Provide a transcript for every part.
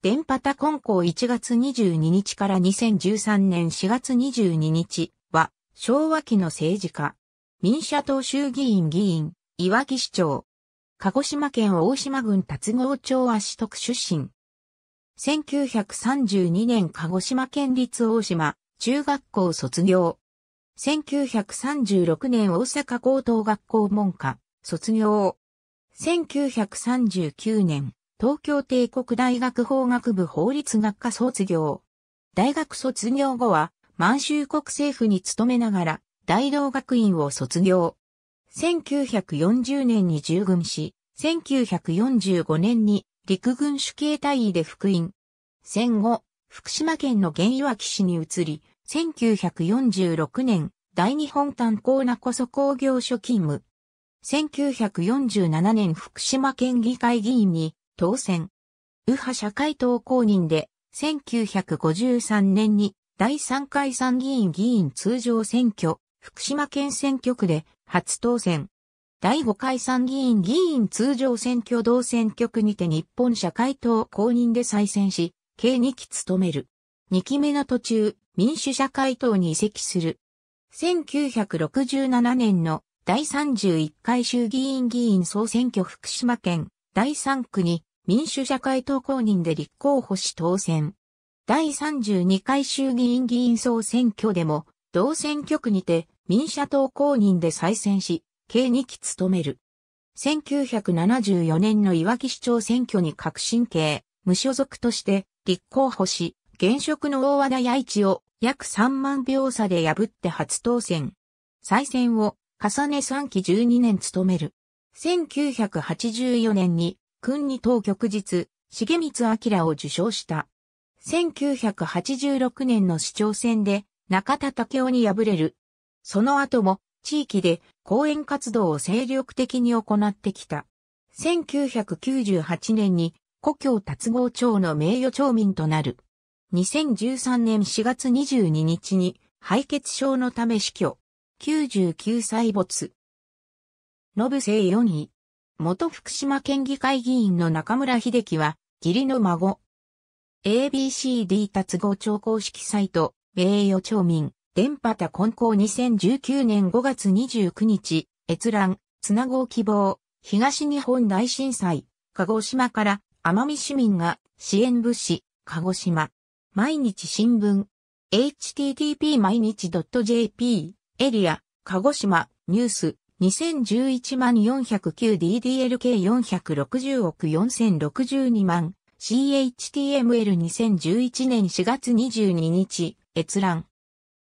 電波タ根ン校1月22日から2013年4月22日は、昭和期の政治家。民社党衆議院議員、岩木市長。鹿児島県大島郡達郷町足徳出身。1932年鹿児島県立大島中学校卒業。1936年大阪高等学校文科卒業。1939年東京帝国大学法学部法律学科卒業。大学卒業後は、満州国政府に勤めながら、大道学院を卒業。1940年に従軍し、1945年に陸軍主警隊尉で復員。戦後、福島県の原岩木市に移り、1946年、大日本炭鉱なこそ工業所勤務。1947年福島県議会議員に当選。右派社会党公認で、1953年に第3回参議院議員通常選挙、福島県選挙区で初当選。第5回参議院議員通常選挙同選挙区にて日本社会党公認で再選し、計2期務める。2期目の途中、民主社会党に移籍する。1967年の第31回衆議院議員総選挙福島県第3区に民主社会党公認で立候補し当選。第32回衆議院議員総選挙でも、同選挙区にて民社党公認で再選し、計2期務める。1974年のいわき市長選挙に革新系、無所属として立候補し、現職の大和田八一を約3万票差で破って初当選。再選を重ね3期12年務める。1984年に君に当局日、重光明を受賞した。1986年の市長選で中田武雄に敗れる。その後も地域で講演活動を精力的に行ってきた。1998年に故郷達郷町の名誉町民となる。2013年4月22日に敗血症のため死去。99歳没。信ブ生4位。元福島県議会議員の中村秀樹は、義理の孫。ABCD 達合調公式サイト、名誉町民、電波田根校2019年5月29日、閲覧、つなごう希望、東日本大震災、鹿児島から奄美市民が支援物資、鹿児島。毎日新聞、http 毎日 .jp、エリア、鹿児島、ニュース、2011万 409DDLK460 億4062万 CHTML2011 年4月22日閲覧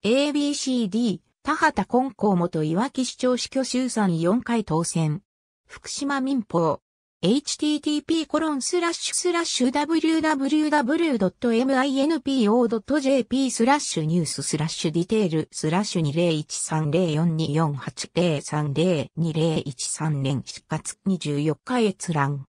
ABCD 田畑根校元いわき市長死去衆参4回当選福島民法 http://www.minpo.jp スラッシュニューススラッシュディテールスラッシュ2013042480302013年4月24日閲覧。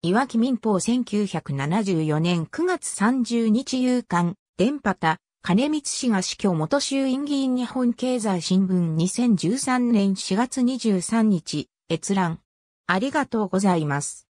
いわき民法1974年9月30日夕刊、電波田、金光氏が死去元衆院議員日本経済新聞2013年4月23日、閲覧。ありがとうございます。